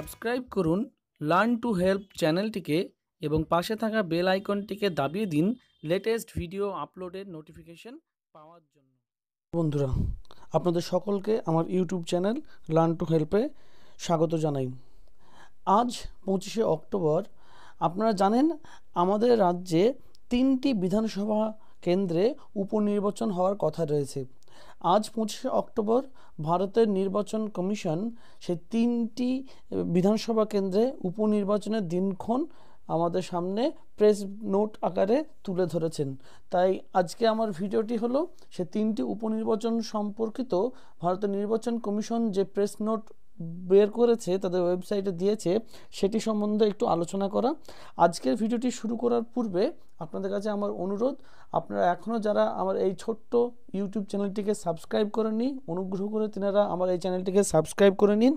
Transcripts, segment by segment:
Subscribe করুন learn to help চ্যানেলটিকে এবং পাশে থাকা বেল আইকনটিকে দাবিয়ে দিন লেটেস্ট ভিডিও আপলোডের নোটিফিকেশন পাওয়ার জন্য বন্ধুরা আপনাদের সকলকে আমার ইউটিউব চ্যানেল লার্ন টু হেল্পে স্বাগত জানাই আজ পঁচিশে অক্টোবর আপনারা জানেন আমাদের রাজ্যে তিনটি বিধানসভা কেন্দ্রে উপনির্বাচন হওয়ার কথা রয়েছে আজ পঁচিশে অক্টোবর ভারতের নির্বাচন কমিশন সে তিনটি বিধানসভা কেন্দ্রে উপনির্বাচনের দিনক্ষণ আমাদের সামনে প্রেস নোট আকারে তুলে ধরেছেন তাই আজকে আমার ভিডিওটি হলো সে তিনটি উপনির্বাচন সম্পর্কিত ভারতের নির্বাচন কমিশন যে প্রেস নোট বের করেছে তাদের ওয়েবসাইটে দিয়েছে সেটি সম্বন্ধে একটু আলোচনা করা আজকের ভিডিওটি শুরু করার পূর্বে আপনাদের কাছে আমার অনুরোধ আপনারা এখনও যারা আমার এই ছোট্ট ইউটিউব চ্যানেলটিকে সাবস্ক্রাইব করে নিন অনুগ্রহ করে তেনারা আমার এই চ্যানেলটিকে সাবস্ক্রাইব করে নিন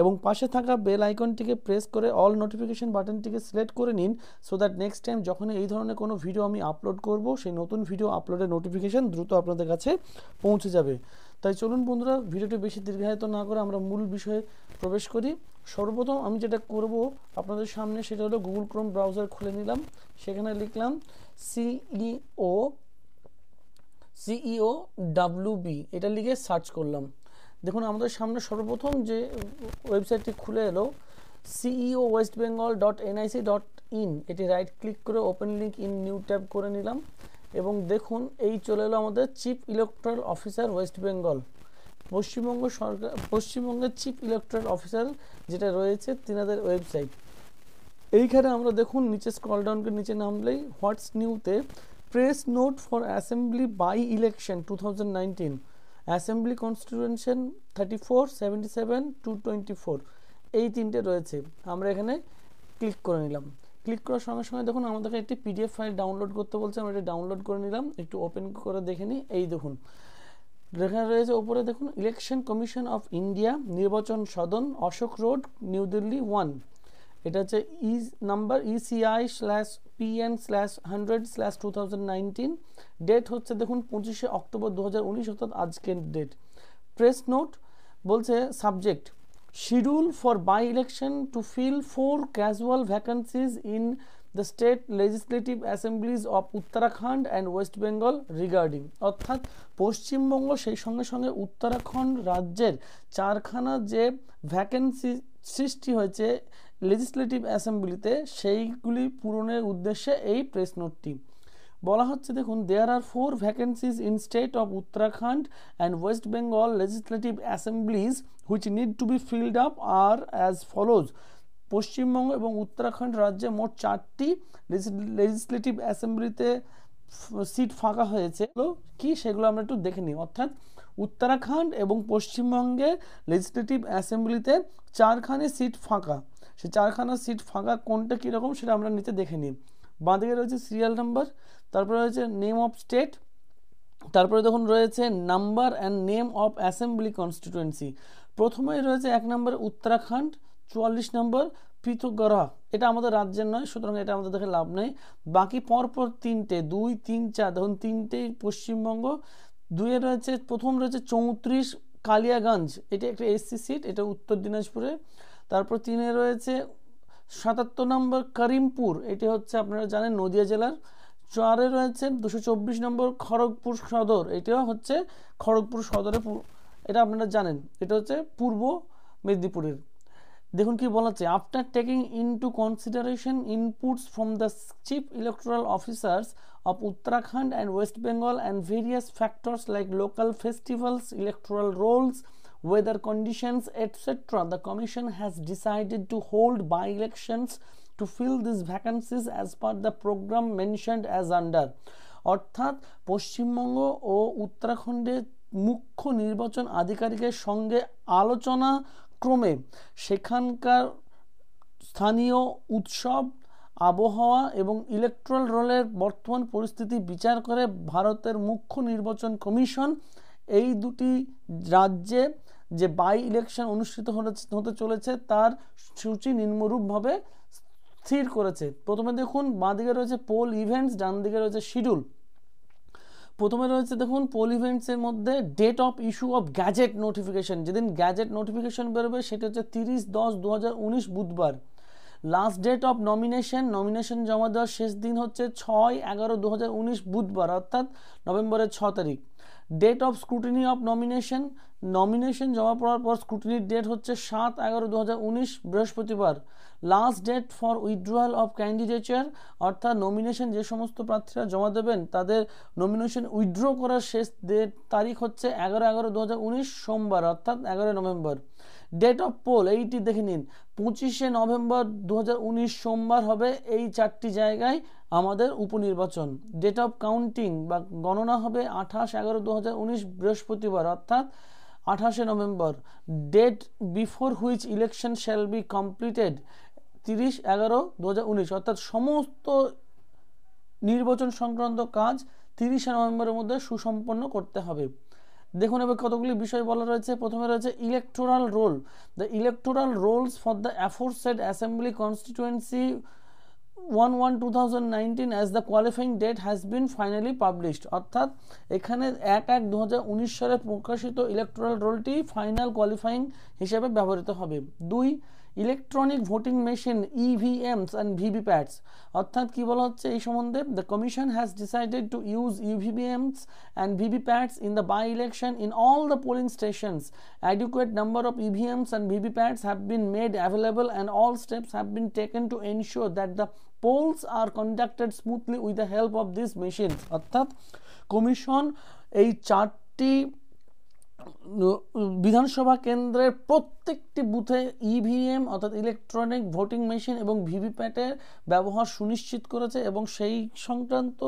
এবং পাশে থাকা বেল আইকনটিকে প্রেস করে অল নোটিফিকেশন বাটনটিকে সিলেক্ট করে নিন সো দ্যাট নেক্সট টাইম যখন এই ধরনের কোনো ভিডিও আমি আপলোড করব সেই নতুন ভিডিও আপলোডের নোটিফিকেশান দ্রুত আপনাদের কাছে পৌঁছে যাবে তাই চলুন বন্ধুরা ভিডিওটি বেশি দীর্ঘায়িত না করে আমরা মূল বিষয়ে প্রবেশ করি সর্বপ্রথম আমি যেটা করব আপনাদের সামনে সেটা হলো গুগল ক্রোম ব্রাউজার খুলে নিলাম সেখানে লিখলাম সিইও সিইও বি এটা লিখে সার্চ করলাম দেখুন আমাদের সামনে সর্বপ্রথম যে ওয়েবসাইটটি খুলে এলো CEO West Bengal dot NIC dot in এটি রাইট ক্লিক করে open link in new tab করে নিলাম এবং দেখুন এই চলে এলো আমাদের chief electoral officer West Bengal Paschimbanga সরকার পশ্চিমবঙ্গের চিফ ইলেকট্রাল অফিসার যেটা রয়েছে তিনাদের ওয়েবসাইট এইখানে আমরা দেখুন নিচে স্ক্রল ডাউনকে নিচে নামলেই হোয়াটস নিউতে press note for assembly by election two thousand nineteen assembly constitution thirty four seventy seven two twenty four এই তিনটে রয়েছে আমরা এখানে ক্লিক করে নিলাম ক্লিক করার সঙ্গে সঙ্গে দেখুন আমাদেরকে একটি পিডিএফ ফাইল ডাউনলোড করতে বলছে আমরা এটা ডাউনলোড করে নিলাম একটু ওপেন করে দেখে নিই এই দেখুন লেখা রয়েছে ওপরে দেখুন election commission of India Nirvachan Sadan Ashoka road new Delhi one এটা হচ্ছে ই number ECI slash PN slash hundred slash two thousand nineteen date হচ্ছে দেখুন পঁচিশে অক্টোবর দু হাজার উনিশ অর্থাৎ আজকের ডেট প্রেস নোট বলছে subject schedule for by-election to fill four casual vacancies in the state legislative assemblies of Uttarakhand and West Bengal regarding অর্থাৎ পশ্চিমবঙ্গ সেই সঙ্গে সঙ্গে উত্তরাখণ্ড রাজ্যের চারখানা যে ভ্যাকেন্সি সৃষ্টি হয়েছে লেজিসলেটিভ অ্যাসেম্বলিতে সেইগুলি পূরণের উদ্দেশ্যে এই প্রেস নোটটি বলা হচ্ছে দেখুন there are four vacancies in state of Uttarakhand and West Bengal legislative assemblies which need to be filled up are as follows Paschimbanga এবং উত্তরাখণ্ড রাজ্যে মোট চারটি লেজিসলেটিভ অ্যাসেম্বলিতে সিট ফাঁকা হয়েছে কি সেগুলো আমরা একটু দেখে নিই অর্থাৎ উত্তরাখণ্ড এবং পশ্চিমবঙ্গে লেজিসলেটিভ অ্যাসেম্বলিতে চারখানে সিট ফাঁকা সে চারখানা সিট ফাঁকা কোনটা কীরকম সেটা আমরা নিচে দেখে নিই বাঁদিকে রয়েছে সিরিয়াল নাম্বার তারপরে রয়েছে নেম অফ স্টেট তারপরে দেখুন রয়েছে number and name of assembly constituency প্রথমেই রয়েছে এক নম্বর উত্তরাখণ্ড চুয়াল্লিশ নম্বর পৃথকগড়া এটা আমাদের রাজ্যের নয় সুতরাং এটা আমাদের দেখে লাভ নেই বাকি পরপর তিনটে দুই তিন চার দেখুন তিনটেই পশ্চিমবঙ্গ দুয়ে রয়েছে প্রথম রয়েছে চৌত্রিশ কালিয়াগঞ্জ এটা একটা এসসি সিট এটা উত্তর দিনাজপুরে তারপর তিনে রয়েছে সাতাত্তর নম্বর করিমপুর এটি হচ্ছে আপনারা জানেন নদিয়া জেলার চারে রয়েছে দুশো চব্বিশ নম্বর খড়গপুর সদর এটাও হচ্ছে খড়গপুর সদরে এটা আপনারা জানেন এটা হচ্ছে পূর্ব মেদিনীপুরের দেখুন কি বলা হচ্ছে after taking into consideration inputs from the chief electoral officers of Uttarakhand and West Bengal and various factors like local festivals electoral rolls weather conditions etcetera the commission has decided to hold by elections to fill this vacancies as per the programme mentioned as under অর্থাৎ পশ্চিমবঙ্গ ও উত্তরাখণ্ডের মুখ্য নির্বাচন আধিকারিকের সঙ্গে আলোচনা ক্রমে সেখানকার স্থানীয় উৎসব আবহাওয়া এবং ইলেকট্রাল রোলের বর্তমান পরিস্থিতি বিচার করে ভারতের মুখ্য নির্বাচন কমিশন এই দুটি রাজ্যে যে বাই ইলেকশন অনুষ্ঠিত হতে চলেছে তার সূচি নিম্নরূপভাবে স্থির করেছে প্রথমে দেখুন বাঁ দিকে রয়েছে পোল ইভেন্টস ডান দিকে রয়েছে শিডিউল প্রথমে রয়েছে দেখুন পোল ইভেন্টসের মধ্যে date of issue of gazette notification যেদিন গ্যাজেট নোটিফিকেশন বেরোবে সেটা হচ্ছে তিরিশ দশ দু বুধবার last date of nomination nomination জমা দেওয়ার শেষ দিন হচ্ছে ছয় এগারো দু বুধবার অর্থাৎ নভেম্বরের ছ তারিখ date of scrutiny of nomination nomination জমা পড়ার পর স্ক্রুটিনির ডেট হচ্ছে সাত এগারো দু বৃহস্পতিবার last date for withdrawal of ক্যান্ডিডেটের অর্থাৎ নমিনেশন যে সমস্ত প্রার্থীরা জমা দেবেন তাদের নমিনেশন উইথড্র করার শেষ ডেট তারিখ হচ্ছে এগারো এগারো দু সোমবার অর্থাৎ এগারোই নভেম্বর ডেট অফ পোল এইটি দেখে নিন পঁচিশে নভেম্বর দু সোমবার হবে এই চারটি জায়গায় আমাদের উপনির্বাচন ডেট অফ কাউন্টিং বা গণনা হবে আঠাশ এগারো দু বৃহস্পতিবার অর্থাৎ আঠাশে November date before which election shall be completed তিরিশ এগারো দু অর্থাৎ সমস্ত নির্বাচন সংক্রান্ত কাজ তিরিশে নভেম্বরের মধ্যে সুসম্পন্ন করতে হবে দেখুন এবার কতগুলি বিষয় বলা রয়েছে প্রথমে রয়েছে electoral roll the electoral rolls for the aforesaid assembly constituency one one two thousand nineteen as the qualifying date has been finally published অর্থাৎ এখানে এক এক দু সালে প্রকাশিত ইলেকট্রাল রোলটি ফাইনাল কোয়ালিফাইং হিসেবে ব্যবহৃত হবে দুই electronic voting machine EVMs and VVPATs অর্থাৎ কী বলা হচ্ছে এই সম্বন্ধে the commission has decided to use EVMs and VVPATs in the by election in all the polling stations adequate number of EVMs and VVPATs have been made available and all steps have been taken to ensure that the polls are conducted smoothly with the help of this machine অর্থাৎ commission এই চারটি বিধানসভা কেন্দ্রের প্রত্যেকটি বুথে EVM e অর্থাৎ electronic voting machine এবং ভিভিপ্যাটের ব্যবহার সুনিশ্চিত করেছে এবং সেই সংক্রান্ত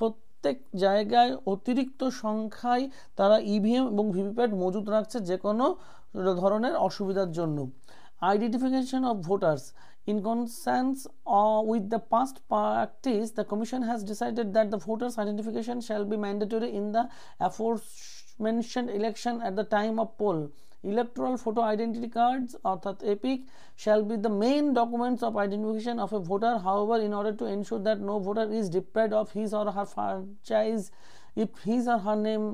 প্রত্যেক জায়গায় অতিরিক্ত সংখ্যায় তারা ইভিএম e এবং ভিভিপ্যাট মজুত রাখছে যে কোনো ধরনের অসুবিধার জন্য identification of voters in consonance with the past practice the commission has decided that the voters identification shall be mandatory in the aforementioned mentioned election at the time of poll. Electoral photo identity cards অর্থাৎ EPIC shall be the main documents of identification of a voter. However, in order to ensure that no voter is deprived of his or her franchise if his or her name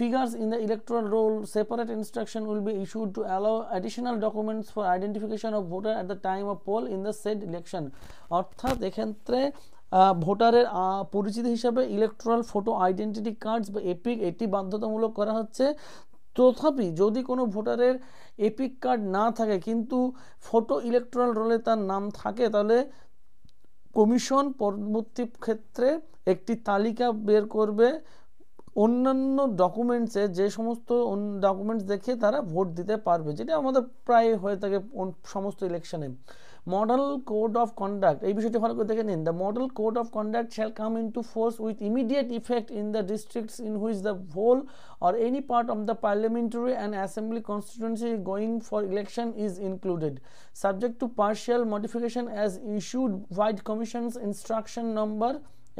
figures in the electoral roll, separate instruction will be issued to allow additional documents for identification of voter at the time of poll in the said election. অর্থাৎ এক্ষেত্রে ভোটারের পরিচিতি হিসাবে electoral photo identity cards বা EPIC এটি বাধ্যতামূলক করা হচ্ছে তথাপি যদি কোনো ভোটারের এপিক কার্ড না থাকে কিন্তু ফটো ইলেকট্রাল রোলে তার নাম থাকে তাহলে কমিশন পরবর্তী ক্ষেত্রে একটি তালিকা বের করবে অন্যান্য ডকুমেন্টসে যে সমস্ত ডকুমেন্টস দেখে তারা ভোট দিতে পারবে যেটা আমাদের প্রায় হয়ে থাকে সমস্ত ইলেকশানে মডেল কোড অফ কন্ডাক্ট এই বিষয়টি ভালো করে দেখে নিন the model code of conduct shall come into force with immediate effect in the districts in which the whole or any part of the parliamentary and assembly constituency going for election is included subject to partial modification as issued white commission's instruction number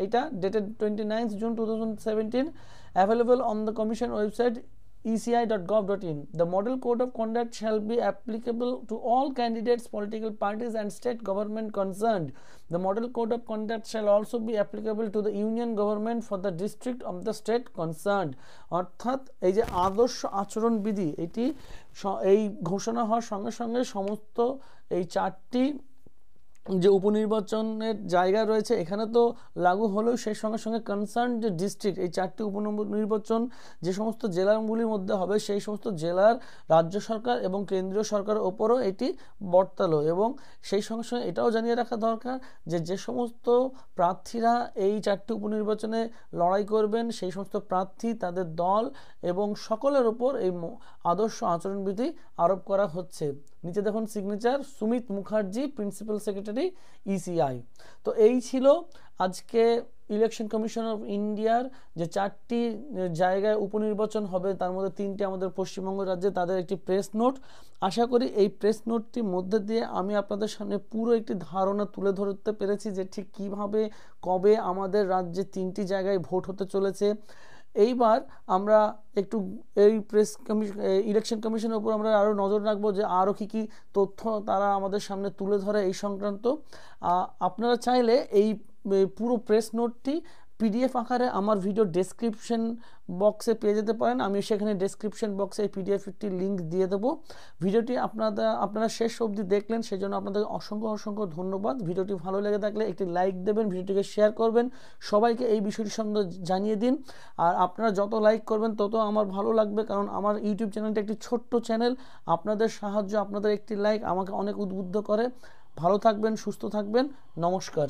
এটা dated twenty ninth June two thousand seventeen available on the commission website eci.gov.in. The model code of conduct shall be applicable to all candidates, political parties, and state government concerned. The model code of conduct shall also be applicable to the union government for the district of the state concerned. অর্থাৎ এই যে আদর্শ আচরণবিধি এটি এই ঘোষণা হওয়ার সঙ্গে সঙ্গে সমস্ত এই চারটি যে উপনির্বাচনের জায়গা রয়েছে এখানে তো লাগু হলেও সেই সঙ্গে সঙ্গে কনসার্ন যে ডিস্ট্রিক্ট এই চারটি উপনির্বাচন যে সমস্ত জেলাগুলির মধ্যে হবে সেই সমস্ত জেলার রাজ্য সরকার এবং কেন্দ্রীয় সরকারের ওপরও এটি বর্তালো এবং সেই সঙ্গে সঙ্গে এটাও জানিয়ে রাখা দরকার যে যে সমস্ত প্রার্থীরা এই চারটি উপনির্বাচনে লড়াই করবেন সেই সমস্ত প্রার্থী তাদের দল এবং সকলের ওপর এই আদর্শ আচরণবিধি আরোপ করা হচ্ছে নিচে দেখুন signature Sumit Mukherjee principal secretary ECI তো এই ছিল আজকে ইলেকশন কমিশন অফ ইন্ডিয়ার যে চারটি জায়গায় উপনির্বাচন হবে তার মধ্যে তিনটি আমাদের পশ্চিমবঙ্গ রাজ্যে তাদের একটি প্রেস নোট আশা করি এই প্রেস নোটটির মধ্যে দিয়ে আমি আপনাদের সামনে পুরো একটি ধারণা তুলে ধরতে পেরেছি যে ঠিক কীভাবে কবে আমাদের রাজ্যে তিনটি জায়গায় ভোট হতে চলেছে এইবার আমরা একটু এই প্রেস কমিশন ইলেকশন কমিশনের উপর আমরা আরও নজর রাখবো যে আরও কী কী তথ্য তারা আমাদের সামনে তুলে ধরে এই সংক্রান্ত আপনারা চাইলে এই পুরো প্রেস নোটটি পিডিএফ আকারে আমার ভিডিও ডেসক্রিপশন বক্সে পেয়ে যেতে পারেন আমি সেখানে ডেসক্রিপশন বক্সে এই পিডিএফটি লিঙ্ক দিয়ে দেবো ভিডিওটি আপনারা আপনারা শেষ অবধি দেখলেন সেজন্য আপনাদের অসংখ্য অসংখ্য ধন্যবাদ ভিডিওটি ভালো লেগে থাকলে একটি লাইক দেবেন ভিডিওটিকে শেয়ার করবেন সবাইকে এই বিষয়টি সঙ্গে জানিয়ে দিন আর আপনারা যত লাইক করবেন তত আমার ভালো লাগবে কারণ আমার ইউটিউব চ্যানেলটা একটি ছোট্ট চ্যানেল আপনাদের সাহায্য আপনাদের একটি লাইক আমাকে অনেক উদ্বুদ্ধ করে ভালো থাকবেন সুস্থ থাকবেন নমস্কার